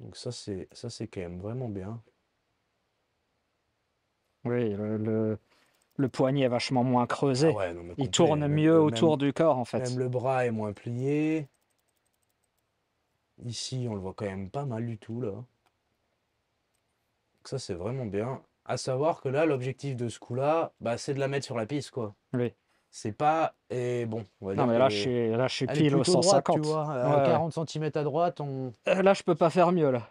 Donc ça, c'est ça c'est quand même vraiment bien. Oui, le, poignet est vachement moins creusé. Ah Il tourne mieux autour du corps, en fait. Même le bras est moins plié. Ici, on le voit quand même pas mal du tout, là. ça, c'est vraiment bien. À savoir que là, l'objectif de ce coup-là, bah, c'est de la mettre sur la piste, quoi. Oui c'est pas. Et eh, bon, on va dire Non, mais là, je suis, pile au 150. 40 cm à droite, on. Euh, là, je peux pas faire mieux, là.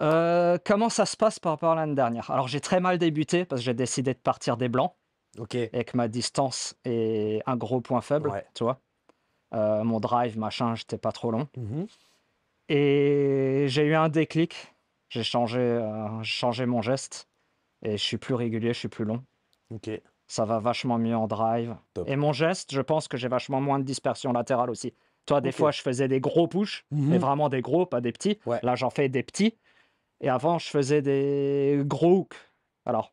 Euh, comment ça se passe par rapport à l'année dernière Alors j'ai très mal débuté parce que j'ai décidé de partir des blancs. Et que ma distance est un gros point faible, tu vois. Euh, mon drive, machin, j'étais pas trop long. Mhm. Et j'ai eu un déclic. J'ai changé, euh, changé mon geste. Et je suis plus régulier, je suis plus long. Ok. Ça va vachement mieux en drive. Et mon geste, je pense que j'ai vachement moins de dispersion latérale aussi. Toi, des fois, je faisais des gros push, mhm. mais vraiment des gros, pas des petits. Là, j'en fais des petits. Et avant, je faisais des gros hooks. Alors,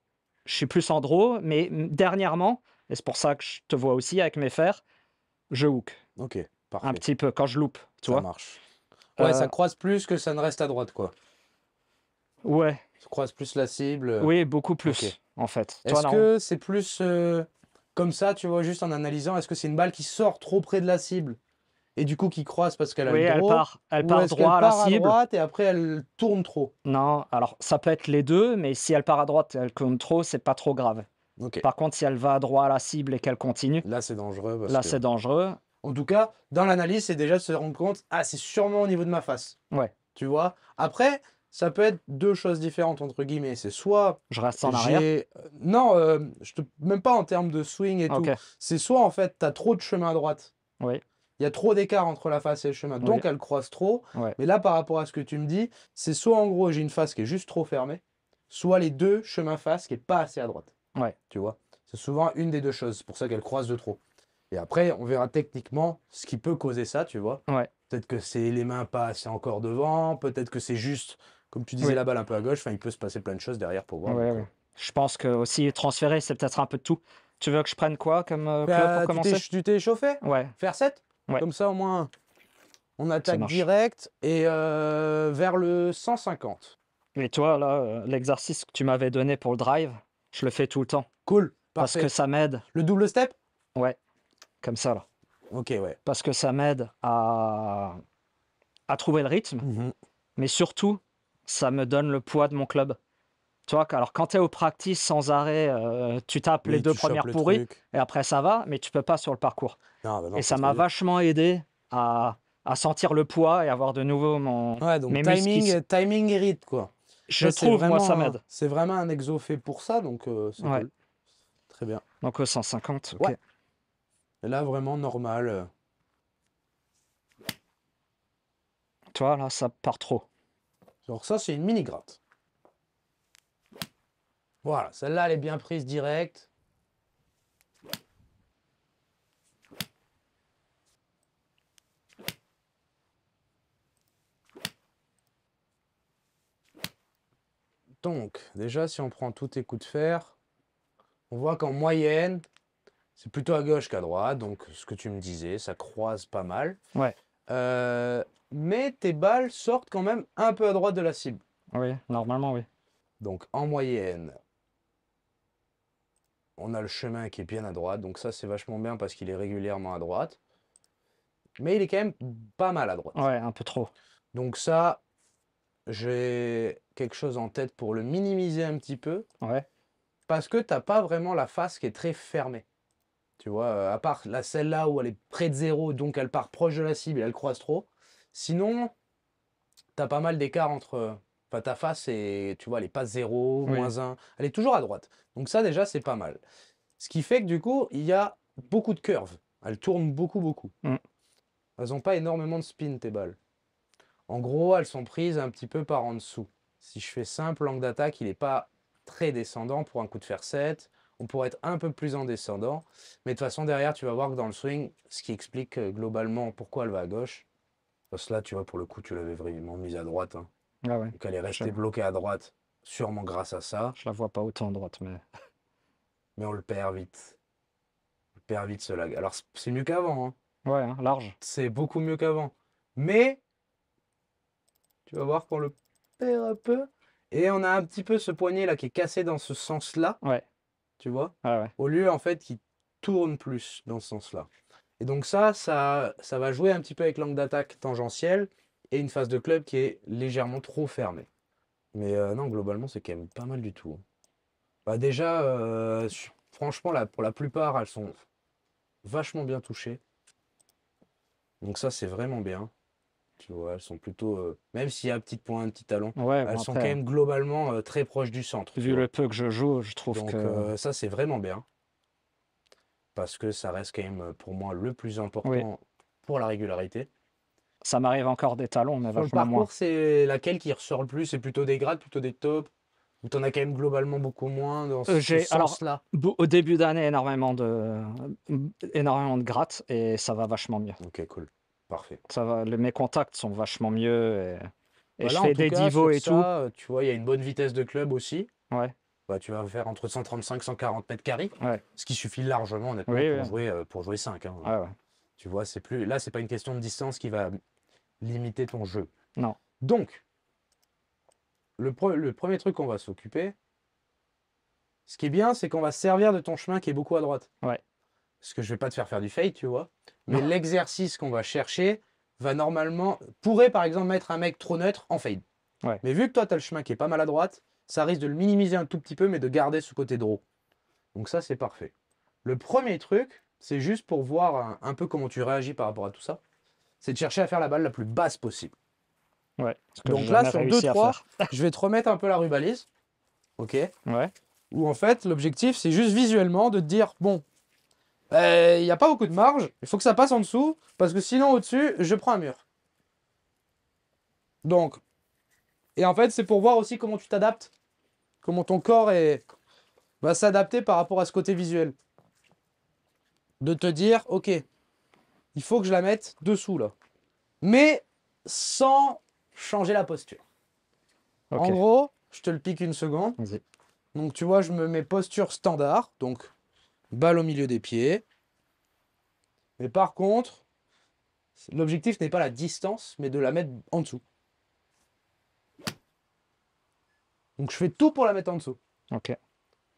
je suis plus Andro, mais dernièrement, et c'est pour ça que je te vois aussi avec mes fers, je hook. Ok, parfait. Un petit peu, quand je loupe, tu vois. Ça marche. Ouais, ça euh, croise plus que ça ne reste à droite, quoi. Ouais. Ça croise plus la cible. Oui, beaucoup plus, en fait. Est-ce que c'est plus euh, comme ça, tu vois, juste en analysant, est-ce que c'est une balle qui sort trop près de la cible et du coup qui croise parce qu'elle a le droit. Elle part, elle part droit à la cible. À droite et après elle tourne trop. Non, alors ça peut être les deux, mais si elle part à droite et elle tourne trop, c'est pas trop grave. Par contre, si elle va à droit à la cible et qu'elle continue. Là, c'est dangereux. là, c'est dangereux. En tout cas, dans l'analyse, c'est déjà de se rendre compte ah, c'est sûrement au niveau de ma face. Ouais. Tu vois Après, ça peut être deux choses différentes, entre guillemets. C'est soit. Je reste en arrière. Euh, non, euh, je te... même pas en termes de swing et tout. C'est soit, en fait, tu as trop de chemin à droite. Oui il y a trop d'écart entre la face et le chemin, donc elle croise trop. Mais là, par rapport à ce que tu me dis, c'est soit en gros j'ai une face qui est juste trop fermée, soit les deux chemins face qui est pas assez à droite. Ouais. Tu vois, c'est souvent une des deux choses. C'est pour ça qu'elle croise de trop. Et après, on verra techniquement ce qui peut causer ça, tu vois. Ouais. Peut-être que c'est les mains pas assez encore devant, peut-être que c'est juste, comme tu disais, la balle un peu à gauche. Enfin, il peut se passer plein de choses derrière pour voir. Euh. Je pense que aussi transférer, c'est peut-être un peu de tout. Tu veux que je prenne quoi comme euh, bah, pour commencer Tu t'es échauffé Ouais. Faire 7 comme ça, au moins, on attaque direct et euh, vers le 150. Mais toi, là, euh, l'exercice que tu m'avais donné pour le drive, je le fais tout le temps. Cool. Parce que ça m'aide. Le double step Ouais. Comme ça, là. Ok, ouais. Parce que ça m'aide à... trouver le rythme, mhm. mais surtout, ça me donne le poids de mon club. Tu alors quand tu es au practice sans arrêt, euh, tu tapes les deux premières pourries et après ça va, mais tu peux pas sur le parcours. Bah et ça m'a vachement aidé à, sentir le poids et avoir de nouveau mon timing, quoi. Je trouve ça m'aide. C'est vraiment un exo fait pour ça donc euh, c'est Très bien. Donc 150, OK. Et là vraiment normal. Toi, là ça part trop. Genre ça c'est une mini gratte. Voilà, celle-là, elle est bien prise directe. Donc, déjà, si on prend tous tes coups de fer, on voit qu'en moyenne, c'est plutôt à gauche qu'à droite. Donc, ce que tu me disais, ça croise pas mal. Ouais. Euh, mais tes balles sortent quand même un peu à droite de la cible. Oui, normalement, oui. Donc, en moyenne, on a le chemin qui est bien à droite, donc ça c'est vachement bien parce qu'il est régulièrement à droite. Mais il est quand même pas mal à droite. Ouais, un peu trop. Donc ça, j'ai quelque chose en tête pour le minimiser un petit peu. Ouais. Parce que t'as pas vraiment la face qui est très fermée. Tu vois, euh, à part la celle-là où elle est près de zéro, donc elle part proche de la cible et elle croise trop. Sinon, t'as pas mal d'écart entre Enfin, ta face, tu vois, elle n'est pas 0, moins 1. Elle est toujours à droite. Donc ça, déjà, c'est pas mal. Ce qui fait que du coup, il y a beaucoup de curves. Elles tournent beaucoup, beaucoup. Mm. Elles n'ont pas énormément de spin, tes balles. En gros, elles sont prises un petit peu par en dessous. Si je fais simple, l'angle d'attaque, il n'est pas très descendant pour un coup de fer 7. On pourrait être un peu plus en descendant. Mais de toute façon, derrière, tu vas voir que dans le swing, ce qui explique euh, globalement pourquoi elle va à gauche. Parce là, tu vois, pour le coup, tu l'avais vraiment mise à droite. Hein. Ah elle est restée bloquée à droite, sûrement grâce à ça. Je la vois pas autant à droite, mais. Mais on le perd vite. On perd vite ce lag. Alors c'est mieux qu'avant. Hein. Ouais, hein, large. C'est beaucoup mieux qu'avant. Mais tu vas voir qu'on le perd un peu. Et on a un petit peu ce poignet là qui est cassé dans ce sens-là. Ouais. Tu vois ah ouais. Au lieu en fait qui tourne plus dans ce sens-là. Et donc ça, ça, ça va jouer un petit peu avec l'angle d'attaque tangentiel et une phase de club qui est légèrement trop fermée. Mais euh, non, globalement, c'est quand même pas mal du tout. Bah, déjà, euh, franchement, pour la plupart, elles sont vachement bien touchées. Donc ça, c'est vraiment bien. Tu vois, elles sont plutôt, euh, même s'il y a petit point, un petit talon, elles sont quand même globalement très proches du centre. Vu le peu que je joue, je trouve que ça c'est vraiment bien parce que ça reste quand même pour moi le plus important pour la régularité. Ça m'arrive encore des talons, mais vachement vachement le parcours, c'est laquelle qui ressort le plus C'est plutôt des grades, plutôt des tops ou en as quand même globalement beaucoup moins dans euh, ce, sens-là Au début d'année, énormément de, énormément de grattes et ça va vachement mieux. Ok, cool. Parfait. Ça va, mes contacts sont vachement mieux et, et voilà, bah je des cas, et tout. Tu vois, il y a une bonne vitesse de club aussi. Ouais. Bah, tu vas faire entre 135 et 140 mètres carrés, ouais. ce qui suffit largement euh, pour, Jouer, 5. Hein. ouais. Tu vois, c'est plus là, c'est pas une question de distance qui va limiter ton jeu. Non. Donc, le, le premier truc qu'on va s'occuper, ce qui est bien, c'est qu'on va servir de ton chemin qui est beaucoup à droite. Ouais. Parce que je vais pas te faire faire du fade, tu vois. Mais l'exercice qu'on va chercher va normalement pourrait par exemple mettre un mec trop neutre en fade. Ouais. Mais vu que toi tu as le chemin qui est pas mal à droite, ça risque de le minimiser un tout petit peu mais de garder ce côté draw. Donc ça c'est parfait. Le premier truc, c'est juste pour voir un, peu comment tu réagis par rapport à tout ça. C'est de chercher à faire la balle la plus basse possible. Ouais. Donc là, sur 2-3, je vais te remettre un peu la rubalise. Ok Ouais. Où en fait, l'objectif, c'est juste visuellement de te dire bon, euh, il n'y a pas beaucoup de marge, il faut que ça passe en dessous, parce que sinon, au-dessus, je prends un mur. Donc, et en fait, c'est pour voir aussi comment tu t'adaptes, comment ton corps va s'adapter par rapport à ce côté visuel de te dire, ok, il faut que je la mette dessous là. Mais sans changer la posture. En gros, je te le pique une seconde. Donc tu vois, je me mets posture standard, donc balle au milieu des pieds. Mais par contre, l'objectif n'est pas la distance, mais de la mettre en dessous. Donc je fais tout pour la mettre en dessous. Ok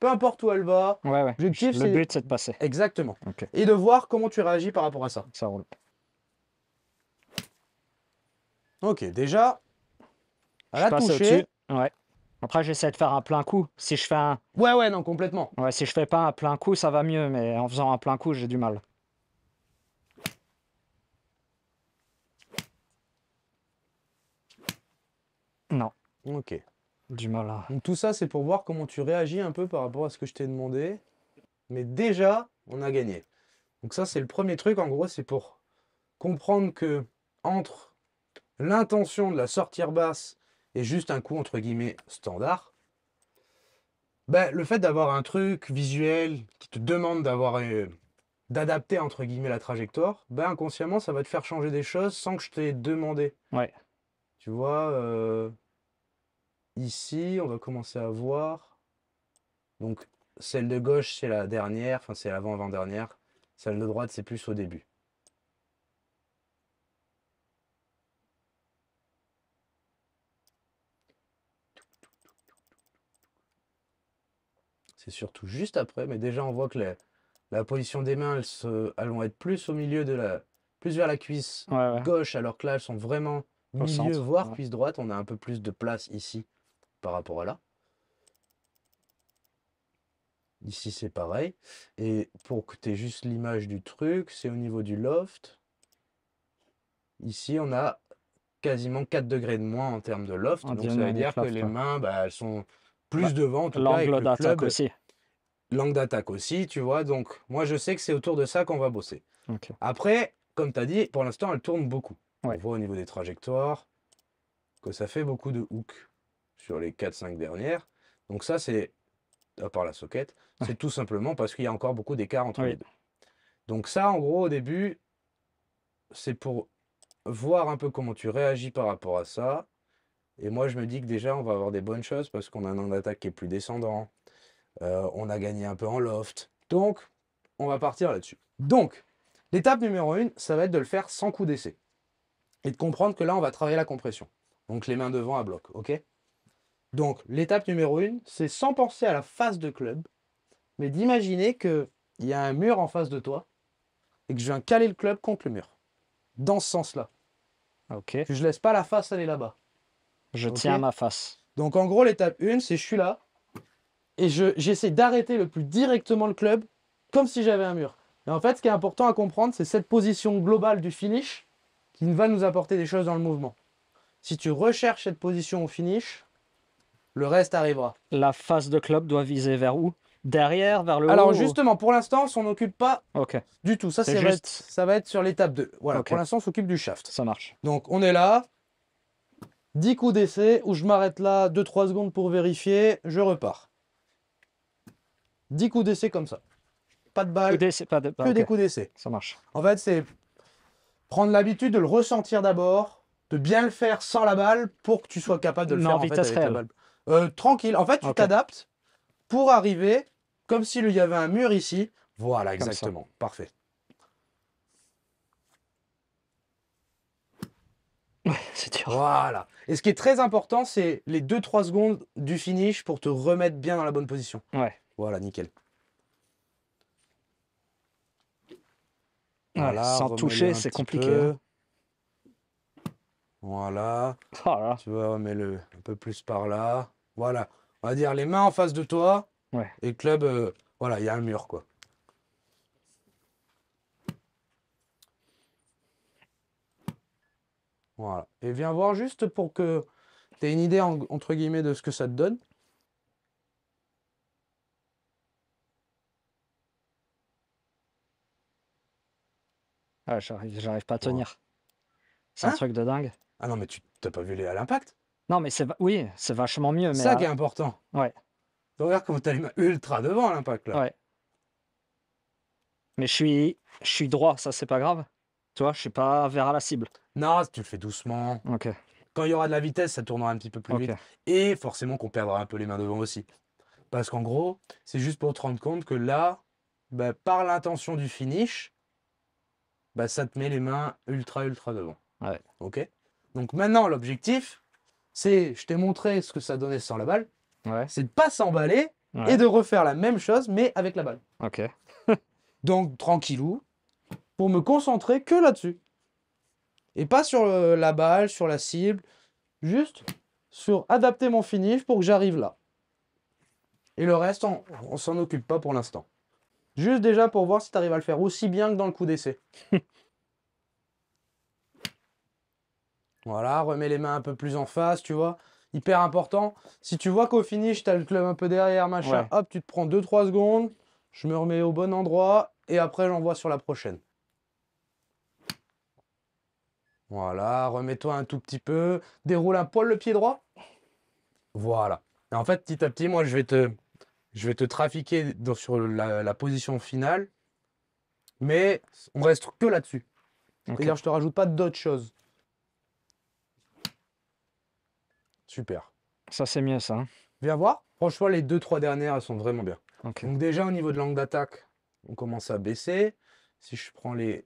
peu importe où elle va. Ouais, ouais. L'objectif, le but, c'est de passer. Exactement. Et de voir comment tu réagis par rapport à ça. Ça roule. Ok, déjà, Ouais. Après, j'essaie de faire un plein coup. Si je fais un... Ouais, ouais, non, complètement. Ouais, si je fais pas un plein coup, ça va mieux, mais en faisant un plein coup, j'ai du mal. Non. Ok. Du mal hein. Donc tout ça, c'est pour voir comment tu réagis un peu par rapport à ce que je t'ai demandé. Mais déjà, on a gagné. Donc ça, c'est le premier truc. En gros, c'est pour comprendre que entre l'intention de la sortir basse et juste un coup, entre guillemets, standard, ben, le fait d'avoir un truc visuel qui te demande d'avoir... Euh, d'adapter entre guillemets la trajectoire, ben inconsciemment ça va te faire changer des choses sans que je t'ai demandé. Ouais. Tu vois, euh, ici, on va commencer à voir. Donc, celle de gauche, c'est la dernière, enfin, c'est l'avant-avant-dernière. Celle de droite, c'est plus au début. C'est surtout juste après, mais déjà, on voit que la, position des mains, elles, vont être plus au milieu de la... plus vers la cuisse gauche, alors que là, elles sont vraiment milieu, voire cuisse droite. On a un peu plus de place ici par rapport à là. Ici, c'est pareil. Et pour que tu aies juste l'image du truc, c'est au niveau du loft. Ici, on a quasiment 4 degrés de moins en termes de loft. donc, ça veut dire que les hein. mains, bah, elles sont plus bah, devant. L'angle d'attaque aussi. L'angle d'attaque aussi, tu vois. Donc, moi, je sais que c'est autour de ça qu'on va bosser. Après, comme tu as dit, pour l'instant, elle tourne beaucoup. On voit au niveau des trajectoires que ça fait beaucoup de hook sur les 4-5 dernières. Donc ça, c'est, à part la socket, c'est tout simplement parce qu'il y a encore beaucoup d'écart entre les deux. Donc ça, en gros, au début, c'est pour voir un peu comment tu réagis par rapport à ça. Et moi, je me dis que déjà, on va avoir des bonnes choses parce qu'on a un angle d'attaque qui est plus descendant. Euh, on a gagné un peu en loft. Donc, on va partir là-dessus. Donc, l'étape numéro une, ça va être de le faire sans coup d'essai. Et de comprendre que là, on va travailler la compression. Donc, les mains devant à bloc, OK donc, l'étape numéro une, c'est sans penser à la face de club, mais d'imaginer qu'il y a un mur en face de toi et que je viens caler le club contre le mur. Dans ce sens-là. Ah, ok. ne je laisse pas la face aller là-bas. Je tiens ma face. Donc, en gros, l'étape 1, c'est je suis là et j'essaie d'arrêter le plus directement le club comme si j'avais un mur. Et en fait, ce qui est important à comprendre, c'est cette position globale du finish qui va nous apporter des choses dans le mouvement. Si tu recherches cette position au finish, le reste arrivera. La face de club doit viser vers où Derrière, vers le Alors, haut Alors justement, pour l'instant, on n'occupe pas okay. du tout. Ça, c'est ça va être sur l'étape 2. Voilà, pour l'instant, on s'occupe du shaft. Ça marche. Donc, on est là. 10 coups d'essai, où je m'arrête là 2-3 secondes pour vérifier, je repars. 10 coups d'essai comme ça. Pas de balle, pas de... que des coups d'essai. Ça marche. En fait, c'est prendre l'habitude de le ressentir d'abord, de bien le faire sans la balle pour que tu sois capable de le faire en fait, avec réelle. balle. Euh, tranquille. En fait, tu t'adaptes pour arriver comme s'il y avait un mur ici. Voilà, exactement. Parfait. Ouais, c'est dur. Voilà. Et ce qui est très important, c'est les 2-3 secondes du finish pour te remettre bien dans la bonne position. Ouais. Voilà, nickel. Voilà, sans toucher, c'est compliqué. Hein. Voilà. Oh tu vois, mais le un peu plus par là. Voilà. On va dire les mains en face de toi. Ouais. Et club, euh, voilà, il y a un mur, quoi. Voilà. Et viens voir juste pour que tu aies une idée, entre guillemets, de ce que ça te donne. Ah, j'arrive pas à tenir. Hein C'est un truc de dingue. Ah non, mais tu t'as pas vu les, à l'impact Non, mais c'est oui, c'est vachement mieux. Mais ça qui est important. Ouais. Donc, regarde comment as les mains ultra devant l'impact là. Ouais. Mais je suis, je suis droit, ça c'est pas grave. Tu vois, je suis pas vers la cible. Non, tu le fais doucement. Ok. Quand il y aura de la vitesse, ça tournera un petit peu plus vite. Et forcément qu'on perdra un peu les mains devant aussi. Parce qu'en gros, c'est juste pour te rendre compte que là, bah, par l'intention du finish, bah, ça te met les mains ultra, ultra devant. Ouais. Ok donc maintenant, l'objectif, c'est, je t'ai montré ce que ça donnait sans la balle, c'est de pas s'emballer et de refaire la même chose, mais avec la balle. Ok. Donc tranquillou, pour me concentrer que là-dessus. Et pas sur euh, la balle, sur la cible, juste sur adapter mon finish pour que j'arrive là. Et le reste, on, on s'en occupe pas pour l'instant. Juste déjà pour voir si tu arrives à le faire aussi bien que dans le coup d'essai. Voilà, remets les mains un peu plus en face, tu vois. Hyper important. Si tu vois qu'au finish, tu le club un peu derrière, machin, hop, tu te prends 2-3 secondes, je me remets au bon endroit, et après j'envoie sur la prochaine. Voilà, remets-toi un tout petit peu, déroule un poil le pied droit. Voilà. Et en fait, petit à petit, moi, je vais te, je vais te trafiquer sur la, position finale, mais on reste que là-dessus. cest à je te rajoute pas d'autres choses. Super. Ça, c'est mieux, ça. Hein. Viens voir. Franchement, les deux, trois dernières, elles sont vraiment bien. Donc déjà, au niveau de l'angle d'attaque, on commence à baisser. Si je prends les,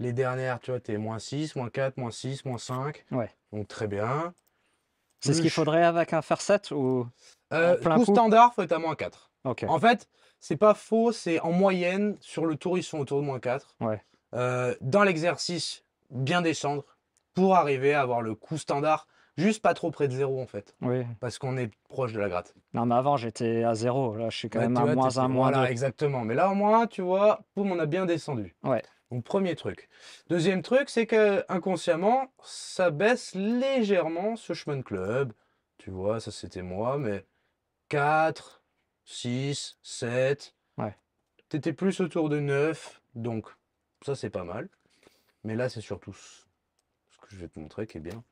les dernières, tu vois, tu es moins 6, moins 4, moins 6, moins 5. Ouais. Donc très bien. C'est ce qu'il faudrait avec un 7 ou euh, coup, standard, faut être à moins 4. En fait, c'est pas faux, c'est en moyenne, sur le tour, ils sont autour de moins 4. Euh, dans l'exercice, bien descendre pour arriver à avoir le coup standard Juste pas trop près de zéro en fait. Oui. Parce qu'on est proche de la gratte. Non mais avant j'étais à zéro, là je suis quand même à moins un, mois exactement. Mais là au moins, tu vois, boum, on a bien descendu. Ouais. Donc premier truc. Deuxième truc, c'est que inconsciemment, ça baisse légèrement ce chemin de club. Tu vois, ça c'était moi, mais 4, 6, 7. Ouais. étais plus autour de 9, donc ça c'est pas mal. Mais là c'est surtout ce que je vais te montrer qui est bien.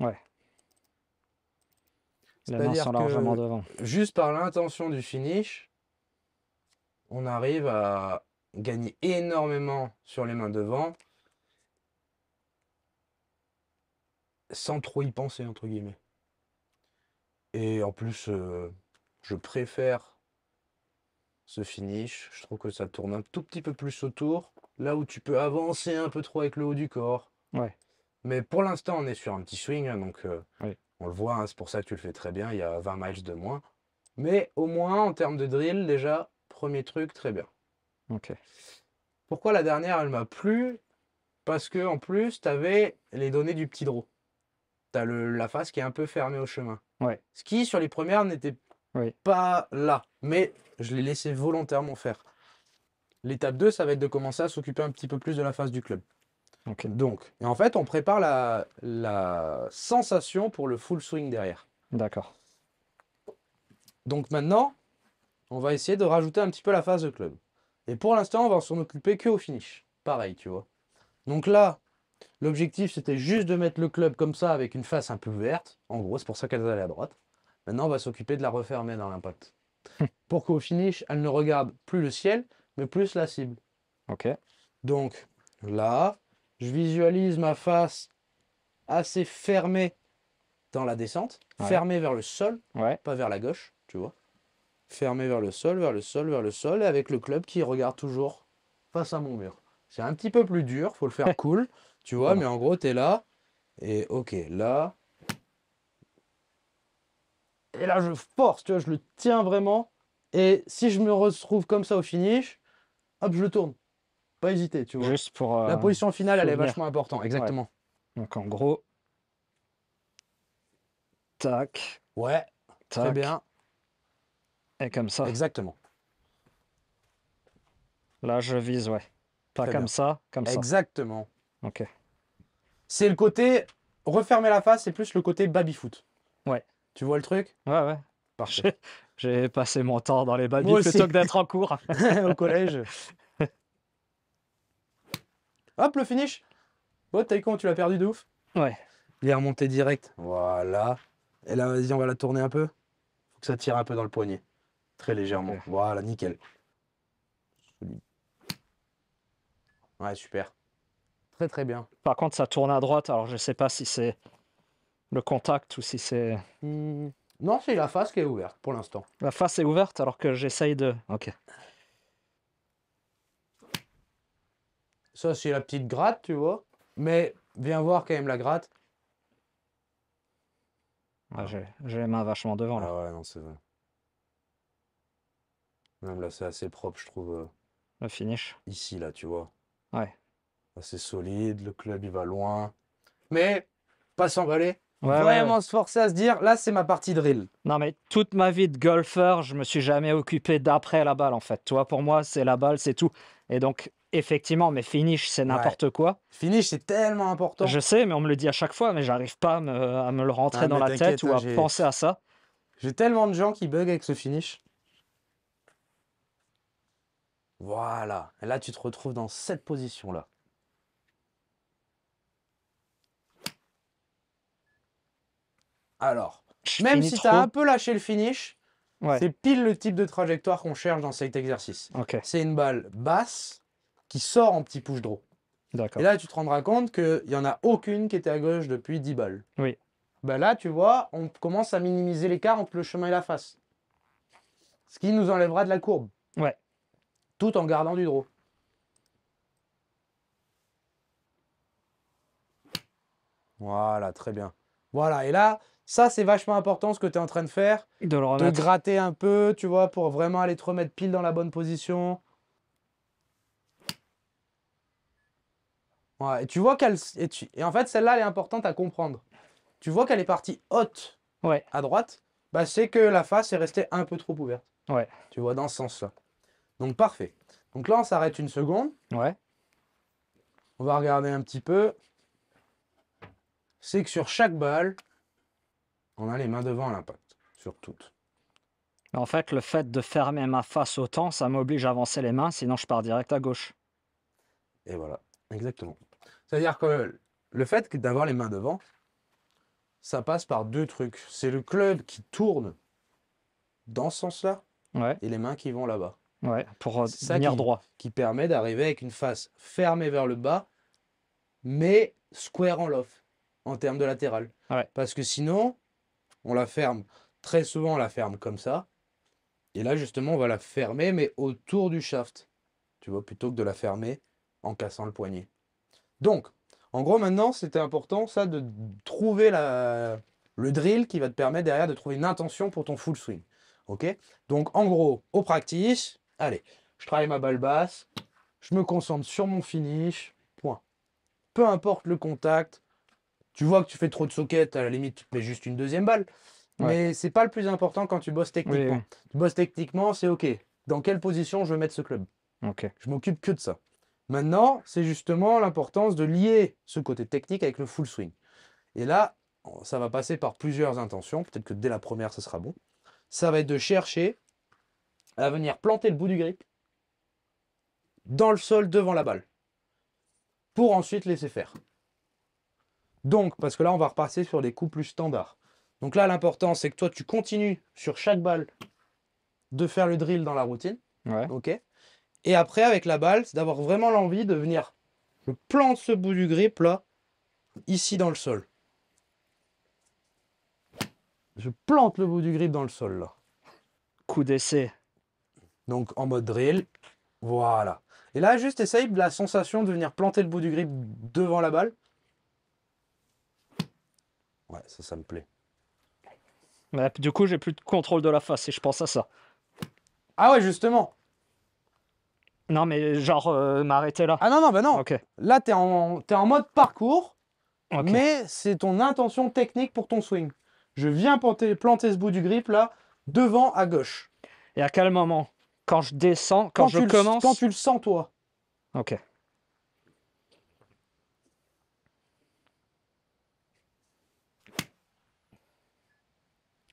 Ouais. Juste par l'intention du finish, on arrive à gagner énormément sur les mains devant sans trop y penser, entre guillemets. Et en plus, euh, je préfère ce finish. Je trouve que ça tourne un tout petit peu plus autour. Là où tu peux avancer un peu trop avec le haut du corps. Ouais. Mais pour l'instant, on est sur un petit swing, hein, donc euh, on le voit, hein, c'est pour ça que tu le fais très bien, il y a 20 miles de moins. Mais au moins, en termes de drill, déjà, premier truc, très bien. Ok. Pourquoi la dernière, elle m'a plu Parce que en plus, tu avais les données du petit draw. Tu as la face qui est un peu fermée au chemin. Ouais. Ce qui, sur les premières, n'était pas là. Mais je l'ai laissé volontairement faire. L'étape 2, ça va être de commencer à s'occuper un petit peu plus de la face du club. Donc, et en fait, on prépare la, sensation pour le full swing derrière. D'accord. Donc maintenant, on va essayer de rajouter un petit peu la phase de club. Et pour l'instant, on va s'en occuper que au finish. Pareil, tu vois. Donc là, l'objectif, c'était juste de mettre le club comme ça, avec une face un peu verte. En gros, c'est pour ça qu'elle allait à droite. Maintenant, on va s'occuper de la refermer dans l'impact. pour qu'au finish, elle ne regarde plus le ciel, mais plus la cible. Ok. Donc là, je visualise ma face assez fermée dans la descente, fermée vers le sol, pas vers la gauche, tu vois. Fermée vers le sol, vers le sol, vers le sol, avec le club qui regarde toujours face à mon mur. C'est un petit peu plus dur, faut le faire cool, tu vois, mais en gros, tu es là, et ok, là. Et là, je force, tu vois, je le tiens vraiment. Et si je me retrouve comme ça au finish, hop, je le tourne. Pas hésiter, tu vois. Juste pour. Euh, la position finale, elle est vachement importante, exactement. Donc en gros. Tac. Ouais. Très bien. Et comme ça. Exactement. Là, je vise, ouais. Pas comme ça, comme ça. Exactement. Ok. C'est le côté refermer la face, c'est plus le côté baby-foot. Ouais. Tu vois le truc Ouais, ouais. Parfait. J'ai passé mon temps dans les baby plutôt que d'être en cours. Au collège. Hop, le finish. Oh, Taïkon, tu l'as perdu de ouf. Ouais. Il est remonté direct. Voilà. Et là, vas-y, on va la tourner un peu. Faut que ça tire un peu dans le poignet. Très légèrement. Voilà, nickel. Ouais, super. Très, très bien. Par contre, ça tourne à droite, alors je sais pas si c'est le contact ou si c'est... Hmm. Non, c'est la face qui est ouverte pour l'instant. La face est ouverte alors que j'essaye de... Ok. Ça, c'est la petite gratte, tu vois. Mais viens voir quand même la gratte. Ah, j'ai les mains vachement devant, là. Ah ouais, non, c'est vrai. Même là, c'est assez propre, je trouve. Euh, le finish. Ici, là, tu vois. Ouais. Assez solide, le club, il va loin. Mais, pas s'emballer. Vraiment se forcer à se dire, là, c'est ma partie drill. Non, mais toute ma vie de golfeur, je me suis jamais occupé d'après la balle, en fait. Toi, pour moi, c'est la balle, c'est tout. Et donc, Effectivement, mais finish, c'est n'importe quoi. Finish, c'est tellement important. Je sais, mais on me le dit à chaque fois, mais j'arrive pas à me, le rentrer ah, dans la tête ou à penser à ça. J'ai tellement de gens qui bug avec ce finish. Voilà. là, tu te retrouves dans cette position-là. Alors, même si tu as un peu lâché le finish, c'est pile le type de trajectoire qu'on cherche dans cet exercice. C'est une balle basse, sort en petit push draw. Et là, tu te rendras compte qu'il n'y en a aucune qui était à gauche depuis 10 balles. Oui. Ben là, tu vois, on commence à minimiser l'écart entre le chemin et la face. Ce qui nous enlèvera de la courbe. Ouais. Tout en gardant du draw. Voilà, très bien. Voilà, et là, ça, c'est vachement important ce que tu es en train de faire. De, de gratter un peu, tu vois, pour vraiment aller te remettre pile dans la bonne position. et tu vois qu'elle. et en fait, celle-là, elle est importante à comprendre. Tu vois qu'elle est partie haute à droite, bah, c'est que la face est restée un peu trop ouverte. Tu vois, dans ce sens-là. Donc, parfait. Donc là, on s'arrête une seconde. Ouais. On va regarder un petit peu. C'est que sur chaque balle, on a les mains devant l'impact, sur toutes. En fait, le fait de fermer ma face autant, ça m'oblige à avancer les mains, sinon je pars direct à gauche. Et voilà, exactement. C'est-à-dire que le fait d'avoir les mains devant, ça passe par deux trucs. C'est le club qui tourne dans ce sens-là et les mains qui vont là-bas. Ouais, pour euh, ça droit. Qui permet d'arriver avec une face fermée vers le bas, mais square en l'off, en termes de latéral. Parce que sinon, on la ferme très souvent, on la ferme comme ça. Et là, justement, on va la fermer, mais autour du shaft. Tu vois, plutôt que de la fermer en cassant le poignet. Donc, en gros, maintenant, c'était important, ça, de trouver le drill qui va te permettre derrière de trouver une intention pour ton full swing. Ok Donc, en gros, au practice, allez, je travaille ma balle basse, je me concentre sur mon finish, point. Peu importe le contact, tu vois que tu fais trop de sockets, à la limite, tu mets juste une deuxième balle. Mais Mais c'est pas le plus important quand tu bosses techniquement. Tu bosses techniquement, c'est OK. Dans quelle position je veux mettre ce club Ok. Je m'occupe que de ça. Maintenant, c'est justement l'importance de lier ce côté technique avec le full swing. Et là, ça va passer par plusieurs intentions. Peut-être que dès la première, ça sera bon. Ça va être de chercher à venir planter le bout du grip dans le sol devant la balle pour ensuite laisser faire. Donc, parce que là, on va repasser sur des coups plus standards. Donc là, l'important, c'est que toi, tu continues sur chaque balle de faire le drill dans la routine. Ouais. OK et après, avec la balle, c'est d'avoir vraiment l'envie de venir. Je plante ce bout du grip là, ici dans le sol. Je plante le bout du grip dans le sol là. Coup d'essai. Donc en mode drill, voilà. Et là, juste essaye la sensation de venir planter le bout du grip devant la balle. Ouais, ça, ça me plaît. Mais du coup, j'ai plus de contrôle de la face et je pense à ça. Ah ouais, justement. Non, mais genre euh, m'arrêter là. Ah non, non, bah non. Ok. Là, tu es, en mode parcours, mais c'est ton intention technique pour ton swing. Je viens planter, planter ce bout du grip là, devant à gauche. Et à quel moment Quand je descends, quand, je commence Quand tu le sens, toi. Ok.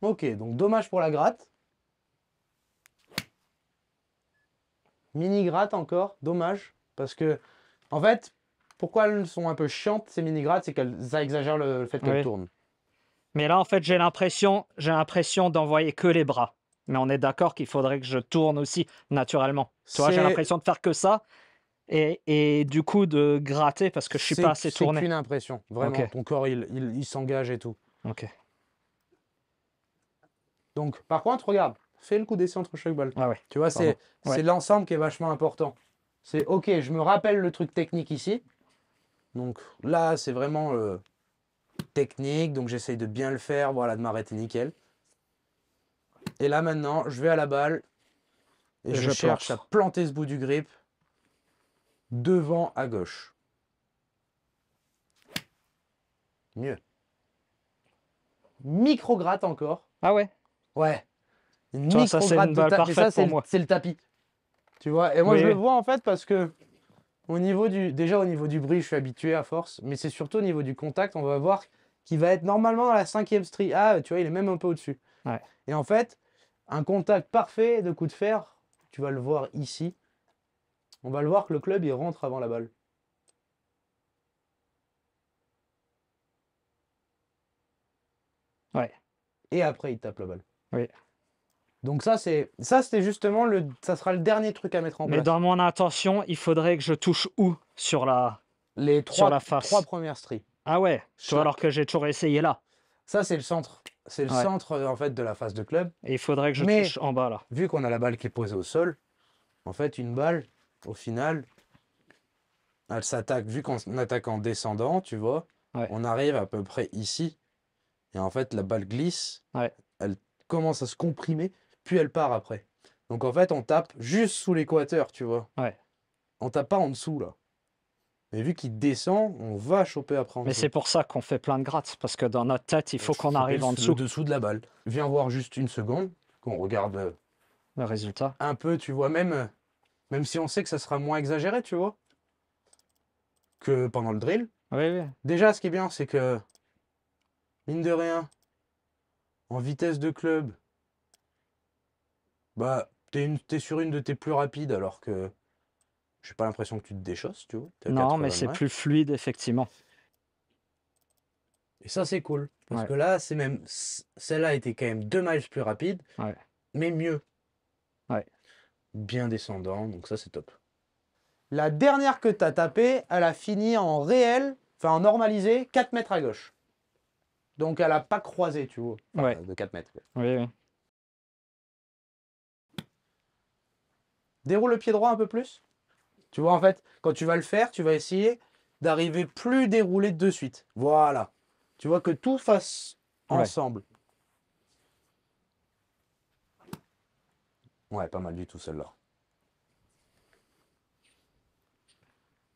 Ok, donc dommage pour la gratte. Mini-gratte encore, dommage. Parce que, en fait, pourquoi elles sont un peu chiantes, ces mini-grattes, c'est qu'elles exagèrent le, fait qu'elles tournent. Mais là, en fait, j'ai l'impression, j'ai l'impression d'envoyer que les bras. Mais on est d'accord qu'il faudrait que je tourne aussi naturellement. Toi, j'ai l'impression de faire que ça et, du coup de gratter parce que je suis pas assez tourné. C'est une impression, vraiment. Ton corps, il, il, il s'engage et tout. Ok. Donc, par contre, regarde, fais le coup d'essai entre chaque balle. Ah ouais. Tu vois, c'est l'ensemble qui est vachement important. C'est OK, je me rappelle le truc technique ici. Donc là, c'est vraiment euh, technique. Donc j'essaye de bien le faire, voilà, de m'arrêter nickel. Et là maintenant, je vais à la balle et, je, cherche à planter ce bout du grip devant à gauche. Mieux. Micro-gratte encore. Ah ouais Ouais ça, c'est une balle de ça, C'est le tapis. Tu vois Et moi, je le vois en fait parce que au niveau du, déjà au niveau du bruit, je suis habitué à force, mais c'est surtout au niveau du contact, on va voir qu'il va être normalement dans la cinquième strie. Ah, tu vois, il est même un peu au-dessus. Et en fait, un contact parfait de coup de fer, tu vas le voir ici. On va le voir que le club, il rentre avant la balle. Ouais. Et après, il tape la balle. Oui. Donc ça, c'est ça, c'était justement le, ça sera le dernier truc à mettre en place. Mais dans mon intention, il faudrait que je touche où sur la, les trois, sur la face. trois premières stries. Ah ouais. Alors que j'ai toujours essayé là. Ça, c'est le centre. C'est le centre euh, en fait de la face de club. Et il faudrait que je touche en bas là. Vu qu'on a la balle qui est posée au sol, en fait, une balle, au final, elle s'attaque. Vu qu'on attaque en descendant, tu vois, on arrive à peu près ici. Et en fait, la balle glisse. Elle commence à se comprimer puis elle part après. Donc en fait, on tape juste sous l'équateur, tu vois. Ouais. On tape pas en dessous, là. Mais vu qu'il descend, on va choper après. Mais c'est pour ça qu'on fait plein de grattes, parce que dans notre tête, il faut qu'on arrive en dessous. En dessous de la balle. Viens voir juste une seconde, qu'on regarde euh, le résultat. Un peu, tu vois, même, euh, même si on sait que ça sera moins exagéré, tu vois, que pendant le drill. Oui, oui. Déjà, ce qui est bien, c'est que, mine de rien, en vitesse de club, bah, t'es sur une de tes plus rapides alors que j'ai pas l'impression que tu te déchausses, tu vois. Non, mais c'est plus fluide, effectivement. Et ça, c'est cool. Parce que là, c'est même. Celle-là était quand même deux miles plus rapide, mais mieux. Ouais. Bien descendant, donc ça, c'est top. La dernière que t'as tapée, elle a fini en réel, enfin en normalisé, 4 mètres à gauche. Donc elle a pas croisé, tu vois. Ouais. Euh, de 4 mètres. Oui, oui. Déroule le pied droit un peu plus. Tu vois, en fait, quand tu vas le faire, tu vas essayer d'arriver plus déroulé de suite. Voilà. Tu vois que tout fasse ensemble. Ouais, pas mal du tout celle-là.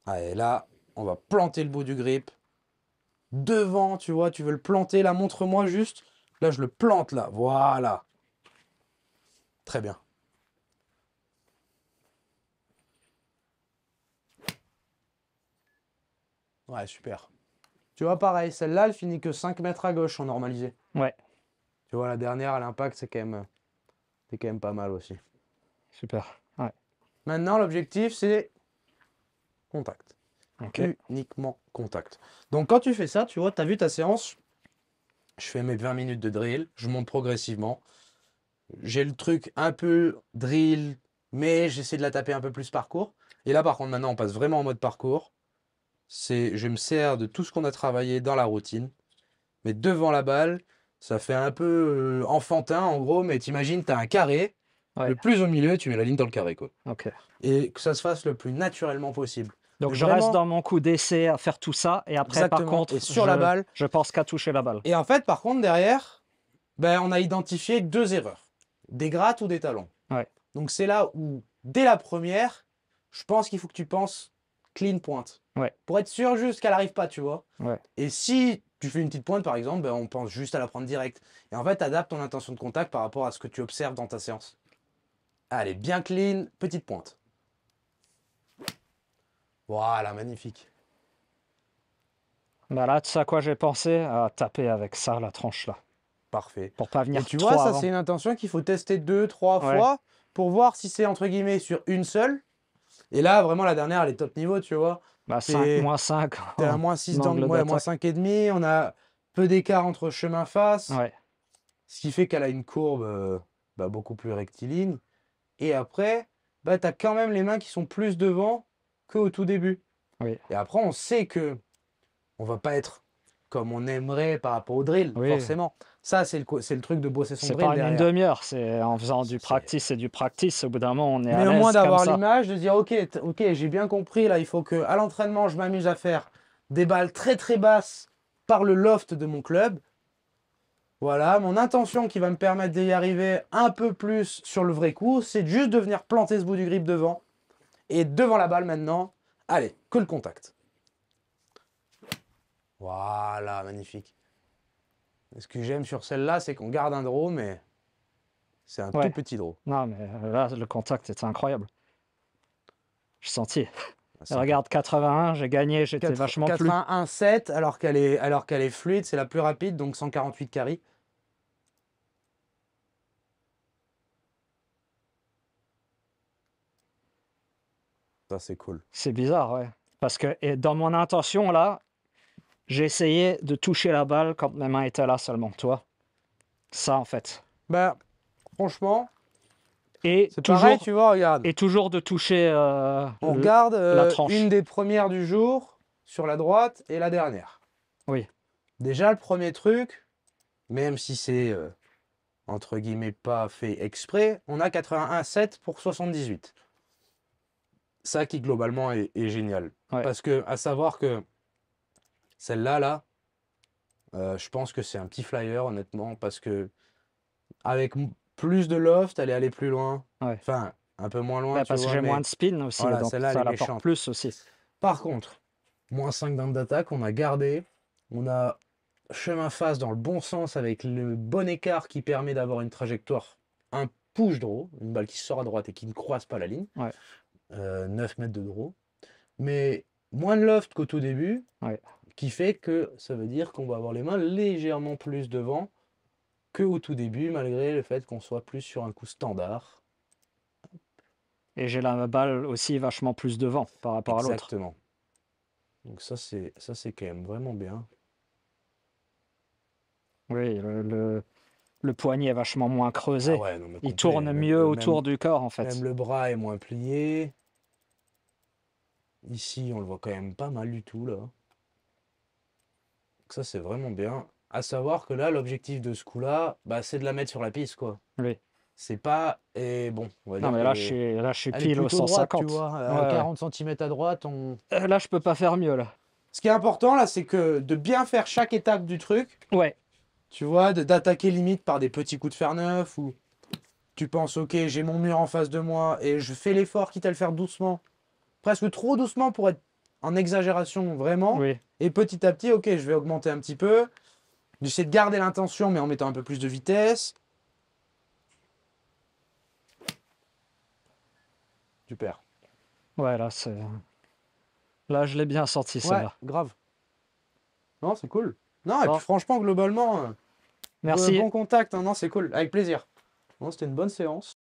Allez, là, on va planter le bout du grip. Devant, tu vois, tu veux le planter. Là, montre-moi juste. Là, je le plante, là. Voilà. Très bien. Ouais, super. Tu vois, pareil, celle-là, elle finit que 5 mètres à gauche en normalisé. Ouais. Tu vois, la dernière à l'impact, c'est quand même... quand même pas mal aussi. Super. Ouais. Maintenant, l'objectif, c'est contact. Uniquement contact. Donc, quand tu fais ça, tu vois, tu as vu ta séance. Je fais mes 20 minutes de drill. Je monte progressivement. J'ai le truc un peu drill, mais j'essaie de la taper un peu plus parcours. Et là, par contre, maintenant, on passe vraiment en mode parcours c'est je me sers de tout ce qu'on a travaillé dans la routine, mais devant la balle, ça fait un peu euh, enfantin en gros, mais t'imagines, t'as un carré, le plus au milieu, tu mets la ligne dans le carré. Quoi. Et que ça se fasse le plus naturellement possible. Donc je reste dans mon coup d'essai à faire tout ça, et après par contre, sur la balle, je pense qu'à toucher la balle. Et en fait, par contre, derrière, ben, on a identifié deux erreurs, des grattes ou des talons. Donc c'est là où, dès la première, je pense qu'il faut que tu penses clean pointe. Ouais. Pour être sûr juste qu'elle arrive pas, tu vois. Et si tu fais une petite pointe, par exemple, ben, on pense juste à la prendre direct. Et en fait, adaptes ton intention de contact par rapport à ce que tu observes dans ta séance. Allez, bien clean, petite pointe. Voilà, magnifique. Bah là, tu sais à quoi j'ai pensé À taper avec ça la tranche là. Parfait. Pour pas venir Et tu vois, ça c'est une intention qu'il faut tester deux, trois fois pour voir si c'est entre guillemets sur une seule et là, vraiment, la dernière, elle est top niveau, tu vois. Bah, 5, moins 5. Hein, t'es à moins 6 d'angle, ouais, moins 5 et demi. On a peu d'écart entre chemin face. Ouais. Ce qui fait qu'elle a une courbe euh, bah, beaucoup plus rectiligne. Et après, bah, tu quand même les mains qui sont plus devant qu'au tout début. Et après, on sait que on va pas être comme on aimerait par rapport au drill, forcément. Ça, c'est le, truc de bosser son C'est pas une demi-heure, c'est en faisant du practice et du practice. Au bout d'un moment, on est à Mais au moins d'avoir l'image, de dire, OK, ok, j'ai bien compris, là, il faut que à l'entraînement, je m'amuse à faire des balles très très basses par le loft de mon club. Voilà, mon intention qui va me permettre d'y arriver un peu plus sur le vrai coup, c'est juste de venir planter ce bout du grip devant. Et devant la balle maintenant, allez, que le contact. Voilà, magnifique ce que j'aime sur celle-là, c'est qu'on garde un draw, mais c'est un tout petit draw. Non, mais euh, là, le contact était incroyable. je sentis Ah, regarde, 81, j'ai gagné, j'étais vachement 81, plus... 7, alors qu'elle est, alors qu'elle est fluide, c'est la plus rapide, donc 148 carrés. Ça, c'est cool. C'est bizarre, ouais. Parce que dans mon intention, là, J'essayais de toucher la balle quand mes mains étaient là seulement, toi. Ça, en fait. Ben, franchement. Et toujours, pareil, tu vois, regarde. Et toujours de toucher. Euh, On garde euh, une des premières du jour sur la droite et la dernière. Oui. Déjà, le premier truc, même si c'est euh, entre guillemets pas fait exprès, on a 81,7 pour 78. Ça qui globalement est, génial. Parce que, à savoir que celle-là, là, euh, je pense que c'est un petit flyer, honnêtement, parce que avec plus de loft, elle est allée plus loin. Enfin, un peu moins loin. Bah, parce que j'ai moins de spin aussi. celle-là, elle apporte plus aussi. Par contre, moins 5 d'un d'attaque, on a gardé. On a chemin face dans le bon sens avec le bon écart qui permet d'avoir une trajectoire, un push draw, une balle qui sort à droite et qui ne croise pas la ligne. 9 euh, mètres de draw. Mais moins de loft qu'au tout début. Ouais qui fait que ça veut dire qu'on va avoir les mains légèrement plus devant que au tout début, malgré le fait qu'on soit plus sur un coup standard. Et j'ai la balle aussi vachement plus devant par rapport à l'autre. Exactement. Donc ça, c'est ça c'est quand même vraiment bien. Oui, le, poignet est vachement moins creusé. Ah Il tourne mieux autour du corps, en fait. Même le bras est moins plié. Ici, on le voit quand même pas mal du tout, là ça, c'est vraiment bien. À savoir que là, l'objectif de ce coup-là, bah, c'est de la mettre sur la piste, quoi. Oui. C'est pas. Et bon, on Non, mais là, je suis, pile au 150. 40 cm à droite, on. Euh, là, je peux pas faire mieux, là. Ce qui est important là, c'est que de bien faire chaque étape du truc, Ouais, tu vois, d'attaquer limite par des petits coups de fer neuf ou tu penses, ok, j'ai mon mur en face de moi et je fais l'effort quitte à le faire doucement, presque trop doucement pour être en exagération vraiment. Oui. Et petit à petit, ok, je vais augmenter un petit peu. J'essaie de garder l'intention, mais en mettant un peu plus de vitesse. Super. père Ouais, là, c'est... Là, je l'ai bien sorti, ça. grave. Non, c'est cool. Non, et puis franchement, globalement... Euh, Merci. bon contact, hein. non, c'est cool. Avec plaisir. Bon, c'était une bonne séance.